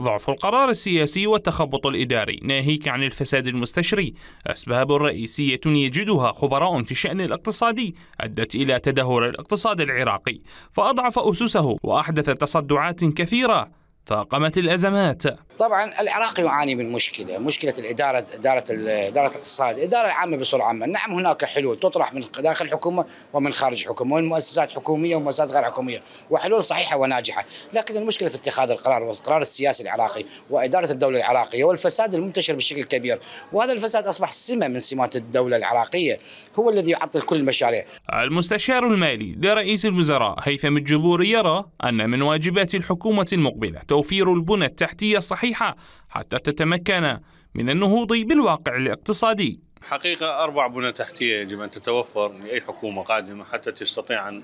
ضعف القرار السياسي والتخبط الإداري ناهيك عن الفساد المستشري أسباب رئيسية يجدها خبراء في الشأن الاقتصادي أدت إلى تدهور الاقتصاد العراقي فأضعف أسسه وأحدث تصدعات كثيرة فاقمت الازمات. طبعا العراق يعاني من مشكله، مشكله الاداره اداره اداره الاقتصاد، الاداره العامه بصوره عامه، نعم هناك حلول تطرح من داخل الحكومه ومن خارج الحكومه، ومن مؤسسات حكوميه ومؤسسات غير حكوميه، وحلول صحيحه وناجحه، لكن المشكله في اتخاذ القرار والقرار السياسي العراقي واداره الدوله العراقيه والفساد المنتشر بشكل كبير، وهذا الفساد اصبح سمه من سمات الدوله العراقيه، هو الذي يعطل كل المشاريع، المستشار المالي لرئيس الوزراء هيثم الجبور يرى أن من واجبات الحكومة المقبلة توفير البنى التحتية الصحيحة حتى تتمكن من النهوض بالواقع الاقتصادي حقيقة أربع بنى تحتية يجب أن تتوفر لأي حكومة قادمة حتى تستطيع أن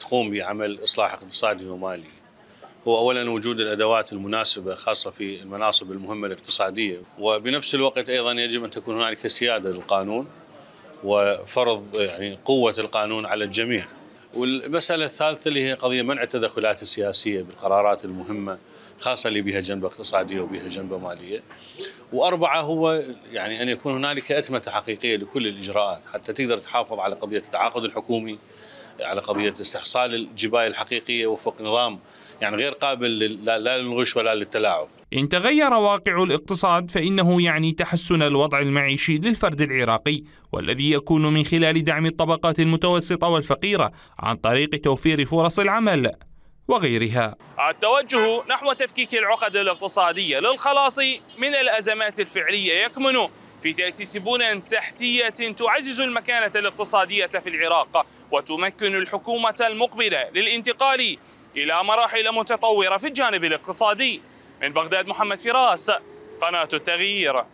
تقوم بعمل إصلاح اقتصادي ومالي هو أولا وجود الأدوات المناسبة خاصة في المناصب المهمة الاقتصادية وبنفس الوقت أيضا يجب أن تكون هنالك سيادة للقانون وفرض يعني قوة القانون على الجميع والمسألة الثالثة اللي هي قضية منع التدخلات السياسية بالقرارات المهمة خاصة اللي بها جنبة اقتصادية وبها جنبة مالية وأربعة هو يعني أن يكون هنالك أتمة حقيقية لكل الإجراءات حتى تقدر تحافظ على قضية التعاقد الحكومي على قضية استحصال الجباية الحقيقية وفق نظام يعني غير قابل لا للغش ولا للتلاعب إن تغير واقع الاقتصاد فإنه يعني تحسن الوضع المعيشي للفرد العراقي والذي يكون من خلال دعم الطبقات المتوسطة والفقيرة عن طريق توفير فرص العمل وغيرها التوجه نحو تفكيك العقد الاقتصادية للخلاص من الأزمات الفعلية يكمن في تأسيس بنى تحتية تعزز المكانة الاقتصادية في العراق وتمكن الحكومة المقبلة للانتقال إلى مراحل متطورة في الجانب الاقتصادي من بغداد محمد فراس قناة التغيير